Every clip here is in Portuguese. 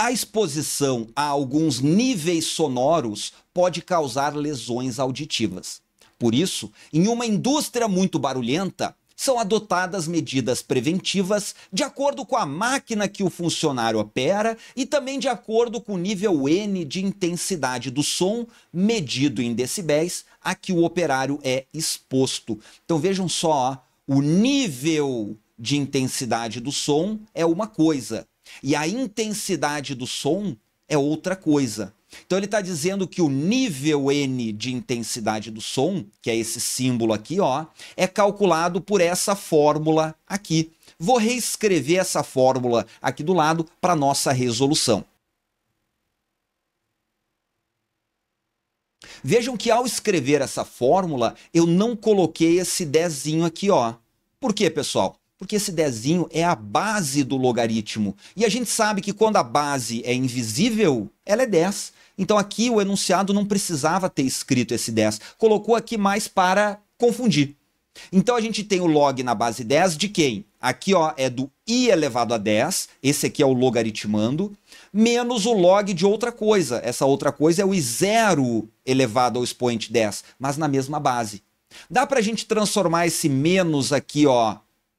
A exposição a alguns níveis sonoros pode causar lesões auditivas. Por isso, em uma indústria muito barulhenta, são adotadas medidas preventivas de acordo com a máquina que o funcionário opera e também de acordo com o nível N de intensidade do som, medido em decibéis, a que o operário é exposto. Então vejam só, ó, o nível de intensidade do som é uma coisa, e a intensidade do som é outra coisa. Então ele está dizendo que o nível N de intensidade do som, que é esse símbolo aqui, ó, é calculado por essa fórmula aqui. Vou reescrever essa fórmula aqui do lado para nossa resolução. Vejam que ao escrever essa fórmula, eu não coloquei esse dezinho aqui, ó. Por quê, pessoal? Porque esse dezinho é a base do logaritmo. E a gente sabe que quando a base é invisível, ela é 10. Então aqui o enunciado não precisava ter escrito esse 10. Colocou aqui mais para confundir. Então a gente tem o log na base 10 de quem? Aqui ó, é do i elevado a 10, esse aqui é o logaritmando, menos o log de outra coisa. Essa outra coisa é o i0 elevado ao expoente 10, mas na mesma base. Dá para a gente transformar esse menos aqui ó,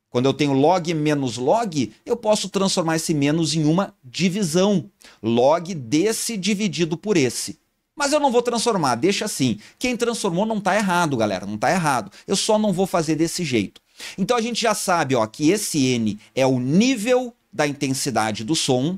quando eu tenho log menos log, eu posso transformar esse menos em uma divisão. Log desse dividido por esse. Mas eu não vou transformar, deixa assim. Quem transformou não está errado, galera, não está errado. Eu só não vou fazer desse jeito. Então a gente já sabe ó, que esse N é o nível da intensidade do som.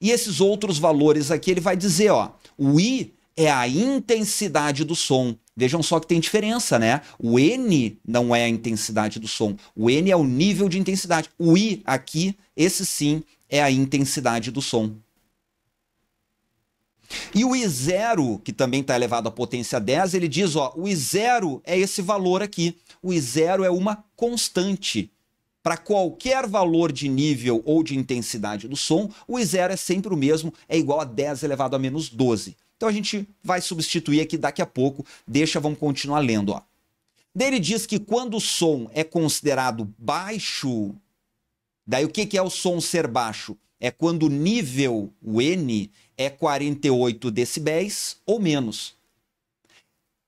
E esses outros valores aqui, ele vai dizer, ó, o I é a intensidade do som. Vejam só que tem diferença, né? O N não é a intensidade do som. O N é o nível de intensidade. O I aqui, esse sim, é a intensidade do som. E o I0, que também está elevado à potência 10, ele diz, ó, o I0 é esse valor aqui. O I0 é uma constante. Para qualquer valor de nível ou de intensidade do som, o I0 é sempre o mesmo, é igual a 10 elevado a menos 12. Então a gente vai substituir aqui daqui a pouco. Deixa, vamos continuar lendo. Ó. Dele diz que quando o som é considerado baixo, daí o que, que é o som ser baixo? É quando o nível, o N, é 48 decibéis ou menos.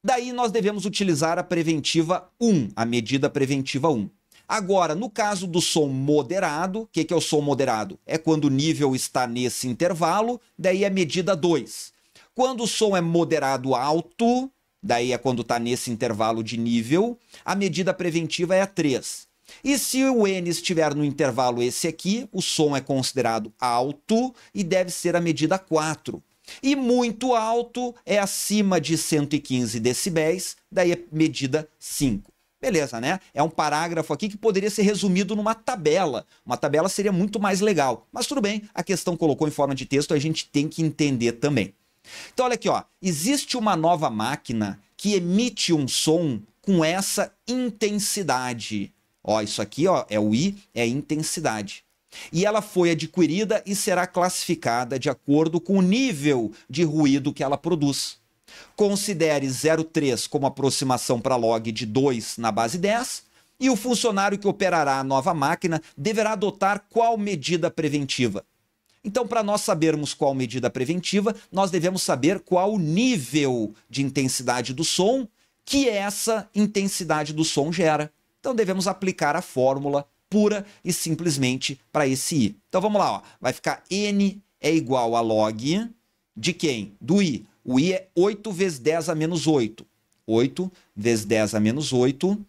Daí nós devemos utilizar a preventiva 1, a medida preventiva 1. Agora, no caso do som moderado, o que, que é o som moderado? É quando o nível está nesse intervalo, daí a é medida 2. Quando o som é moderado alto, daí é quando está nesse intervalo de nível, a medida preventiva é a 3. E se o N estiver no intervalo esse aqui, o som é considerado alto e deve ser a medida 4. E muito alto é acima de 115 decibéis, daí é medida 5. Beleza, né? É um parágrafo aqui que poderia ser resumido numa tabela. Uma tabela seria muito mais legal. Mas tudo bem, a questão colocou em forma de texto, a gente tem que entender também. Então olha aqui, ó, existe uma nova máquina que emite um som com essa intensidade. Ó, isso aqui, ó, é o I, é intensidade. E ela foi adquirida e será classificada de acordo com o nível de ruído que ela produz. Considere 0,3 como aproximação para log de 2 na base 10, e o funcionário que operará a nova máquina deverá adotar qual medida preventiva? Então, para nós sabermos qual medida preventiva, nós devemos saber qual o nível de intensidade do som que essa intensidade do som gera. Então, devemos aplicar a fórmula pura e simplesmente para esse i. Então, vamos lá. Ó. Vai ficar n é igual a log de quem? Do i. O i é 8 vezes 10 a menos 8. 8 vezes 10 a menos 8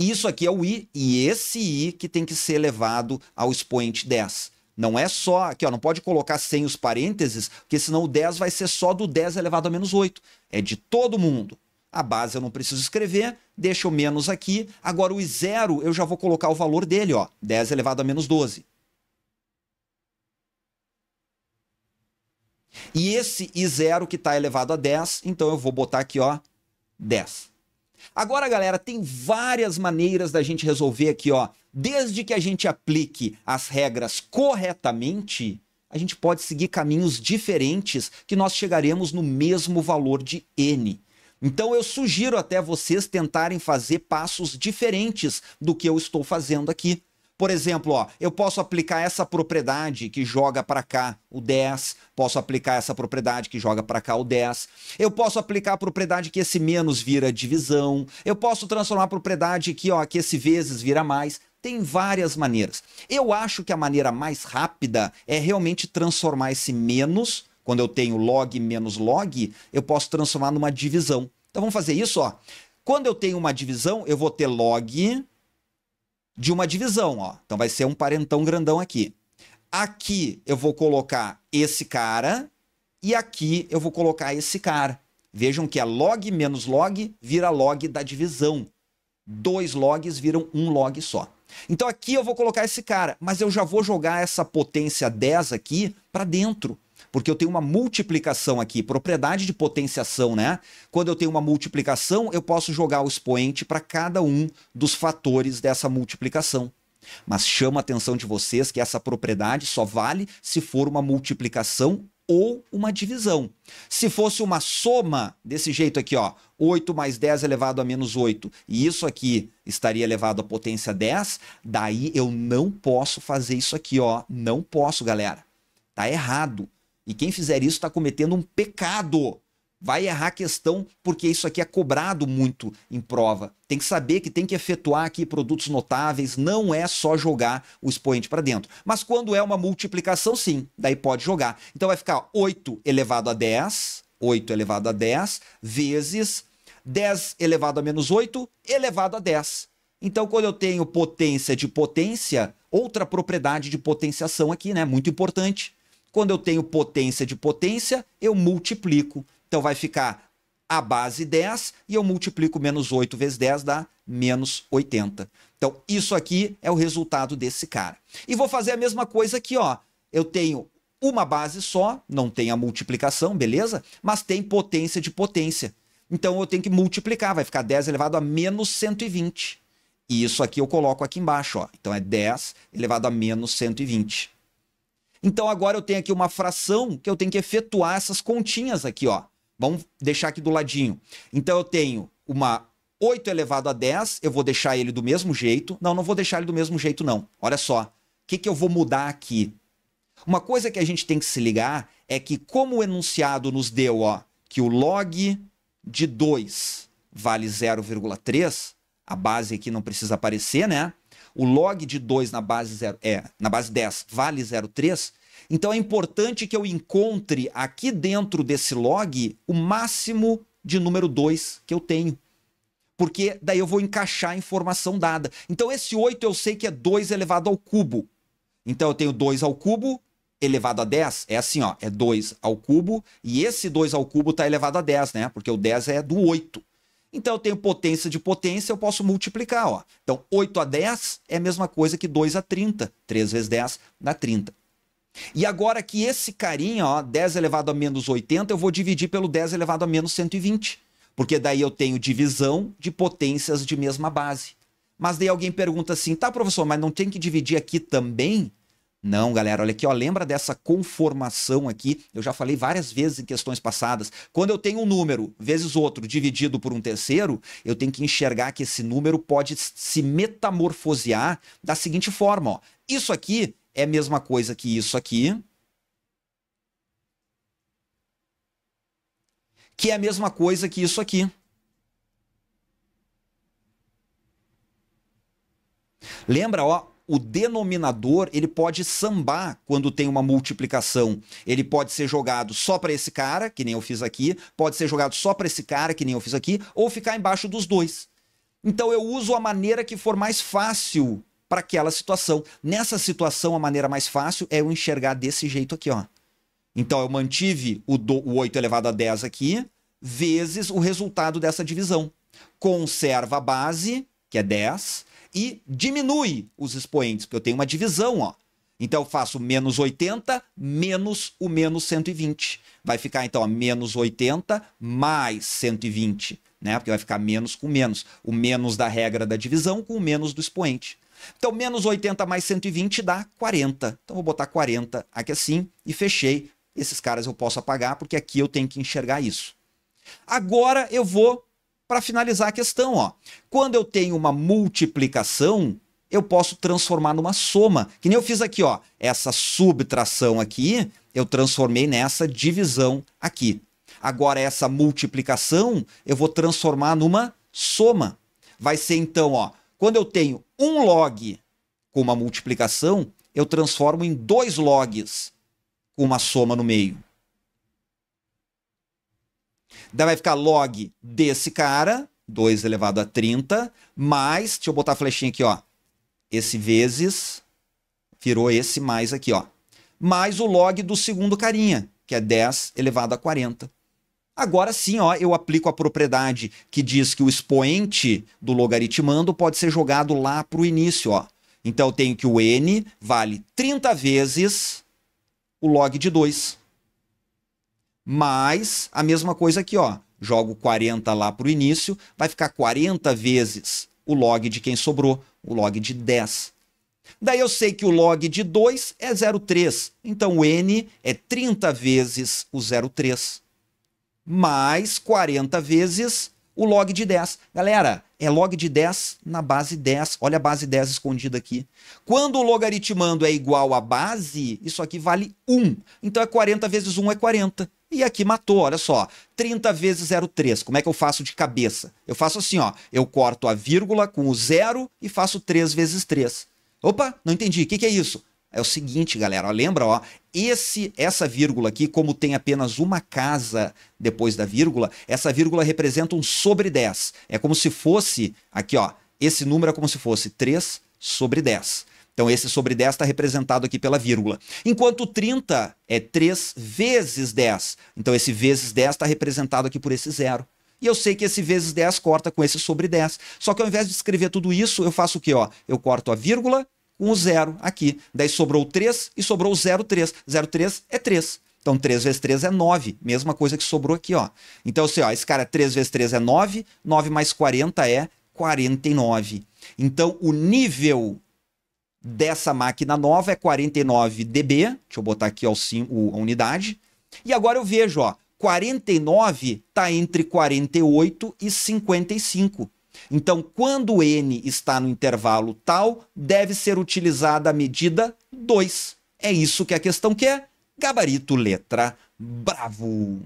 e isso aqui é o i, e esse i que tem que ser elevado ao expoente 10. Não é só aqui, ó, não pode colocar sem os parênteses, porque senão o 10 vai ser só do 10 elevado a menos 8. É de todo mundo. A base eu não preciso escrever, deixa o menos aqui. Agora o zero eu já vou colocar o valor dele, ó, 10 elevado a menos 12. E esse I0 que está elevado a 10, então eu vou botar aqui, ó, 10. Agora, galera, tem várias maneiras da gente resolver aqui, ó. Desde que a gente aplique as regras corretamente, a gente pode seguir caminhos diferentes que nós chegaremos no mesmo valor de N. Então eu sugiro até vocês tentarem fazer passos diferentes do que eu estou fazendo aqui. Por exemplo, ó, eu posso aplicar essa propriedade que joga para cá o 10, posso aplicar essa propriedade que joga para cá o 10, eu posso aplicar a propriedade que esse menos vira divisão, eu posso transformar a propriedade que, ó, que esse vezes vira mais. Tem várias maneiras. Eu acho que a maneira mais rápida é realmente transformar esse menos, quando eu tenho log menos log, eu posso transformar numa divisão. Então vamos fazer isso, ó. Quando eu tenho uma divisão, eu vou ter log de uma divisão, ó. Então vai ser um parentão grandão aqui. Aqui eu vou colocar esse cara e aqui eu vou colocar esse cara. Vejam que é log menos log vira log da divisão. Dois logs viram um log só. Então aqui eu vou colocar esse cara, mas eu já vou jogar essa potência 10 aqui para dentro porque eu tenho uma multiplicação aqui, propriedade de potenciação, né? Quando eu tenho uma multiplicação, eu posso jogar o expoente para cada um dos fatores dessa multiplicação. Mas chama a atenção de vocês que essa propriedade só vale se for uma multiplicação ou uma divisão. Se fosse uma soma, desse jeito aqui, ó, 8 mais 10 elevado a menos 8, e isso aqui estaria elevado à potência 10, daí eu não posso fazer isso aqui, ó, não posso, galera. Tá errado. E quem fizer isso está cometendo um pecado. Vai errar a questão porque isso aqui é cobrado muito em prova. Tem que saber que tem que efetuar aqui produtos notáveis, não é só jogar o expoente para dentro. Mas quando é uma multiplicação, sim, daí pode jogar. Então vai ficar 8 elevado a 10, 8 elevado a 10, vezes 10 elevado a menos 8, elevado a 10. Então, quando eu tenho potência de potência, outra propriedade de potenciação aqui, né? Muito importante. Quando eu tenho potência de potência, eu multiplico. Então vai ficar a base 10 e eu multiplico menos 8 vezes 10 dá menos 80. Então isso aqui é o resultado desse cara. E vou fazer a mesma coisa aqui, ó. Eu tenho uma base só, não tem a multiplicação, beleza? Mas tem potência de potência. Então eu tenho que multiplicar, vai ficar 10 elevado a menos 120. E isso aqui eu coloco aqui embaixo, ó. Então é 10 elevado a menos 120. Então agora eu tenho aqui uma fração que eu tenho que efetuar essas continhas aqui, ó. Vamos deixar aqui do ladinho. Então eu tenho uma 8 elevado a 10, eu vou deixar ele do mesmo jeito. Não, não vou deixar ele do mesmo jeito não. Olha só, o que, que eu vou mudar aqui? Uma coisa que a gente tem que se ligar é que como o enunciado nos deu, ó, que o log de 2 vale 0,3, a base aqui não precisa aparecer, né? o log de 2 na base, zero, é, na base 10 vale 0,3, então é importante que eu encontre aqui dentro desse log o máximo de número 2 que eu tenho. Porque daí eu vou encaixar a informação dada. Então esse 8 eu sei que é 2 elevado ao cubo. Então eu tenho 2 ao cubo elevado a 10 é assim, ó, é 2 ao cubo e esse 2 ao cubo está elevado a 10, né? Porque o 10 é do 8. Então eu tenho potência de potência, eu posso multiplicar. Ó. Então 8 a 10 é a mesma coisa que 2 a 30. 3 vezes 10 dá 30. E agora que esse carinha, ó, 10 elevado a menos 80, eu vou dividir pelo 10 elevado a menos 120. Porque daí eu tenho divisão de potências de mesma base. Mas daí alguém pergunta assim, tá professor, mas não tem que dividir aqui também? Não, galera, olha aqui, ó, lembra dessa conformação aqui? Eu já falei várias vezes em questões passadas. Quando eu tenho um número vezes outro dividido por um terceiro, eu tenho que enxergar que esse número pode se metamorfosear da seguinte forma, ó. Isso aqui é a mesma coisa que isso aqui. Que é a mesma coisa que isso aqui. Lembra, ó, o denominador ele pode sambar quando tem uma multiplicação. Ele pode ser jogado só para esse cara, que nem eu fiz aqui, pode ser jogado só para esse cara, que nem eu fiz aqui, ou ficar embaixo dos dois. Então eu uso a maneira que for mais fácil para aquela situação. Nessa situação, a maneira mais fácil é eu enxergar desse jeito aqui, ó. Então eu mantive o, do, o 8 elevado a 10 aqui, vezes o resultado dessa divisão. Conserva a base, que é 10, e diminui os expoentes, porque eu tenho uma divisão, ó. Então eu faço menos 80 menos o menos 120. Vai ficar então menos 80 mais 120, né? Porque vai ficar menos com menos. O menos da regra da divisão com o menos do expoente. Então, menos 80 mais 120 dá 40. Então, vou botar 40 aqui assim e fechei. Esses caras eu posso apagar, porque aqui eu tenho que enxergar isso. Agora eu vou para finalizar a questão, ó. Quando eu tenho uma multiplicação, eu posso transformar numa soma. Que nem eu fiz aqui, ó. Essa subtração aqui, eu transformei nessa divisão aqui. Agora, essa multiplicação, eu vou transformar numa soma. Vai ser então, ó, quando eu tenho um log com uma multiplicação, eu transformo em dois logs com uma soma no meio. Daí vai ficar log desse cara, 2 elevado a 30, mais, deixa eu botar a flechinha aqui, ó. Esse vezes virou esse mais aqui, ó. Mais o log do segundo carinha, que é 10 elevado a 40. Agora sim, ó, eu aplico a propriedade que diz que o expoente do logaritmando pode ser jogado lá para o início. Ó. Então eu tenho que o n vale 30 vezes o log de 2. Mas a mesma coisa aqui, ó. Jogo 40 lá para o início, vai ficar 40 vezes o log de quem sobrou, o log de 10. Daí eu sei que o log de 2 é 0,3. Então o n é 30 vezes o 0,3 mais 40 vezes o log de 10. Galera, é log de 10 na base 10. Olha a base 10 escondida aqui. Quando o logaritmando é igual à base, isso aqui vale 1. Então é 40 vezes 1 é 40. E aqui matou, olha só. 30 vezes 0,3. Como é que eu faço de cabeça? Eu faço assim, ó. Eu corto a vírgula com o zero e faço 3 vezes 3. Opa, não entendi. O que, que é isso? É o seguinte, galera, ó, lembra, ó, esse, essa vírgula aqui, como tem apenas uma casa depois da vírgula, essa vírgula representa um sobre 10. É como se fosse, aqui, ó, esse número é como se fosse 3 sobre 10. Então, esse sobre 10 está representado aqui pela vírgula. Enquanto 30 é 3 vezes 10. Então, esse vezes 10 está representado aqui por esse zero. E eu sei que esse vezes 10 corta com esse sobre 10. Só que ao invés de escrever tudo isso, eu faço o quê? Ó? Eu corto a vírgula com o zero aqui. Daí sobrou 3 e sobrou 0,3. 0,3 é 3. Então, 3 vezes 3 é 9, mesma coisa que sobrou aqui, ó. Então, assim, ó, esse cara, 3 é vezes 3 é 9, 9 mais 40 é 49. Então, o nível dessa máquina nova é 49 dB. Deixa eu botar aqui ó, a unidade. E agora eu vejo, ó, 49 está entre 48 e 55. Então, quando N está no intervalo tal, deve ser utilizada a medida 2. É isso que é a questão quer. É gabarito letra bravo.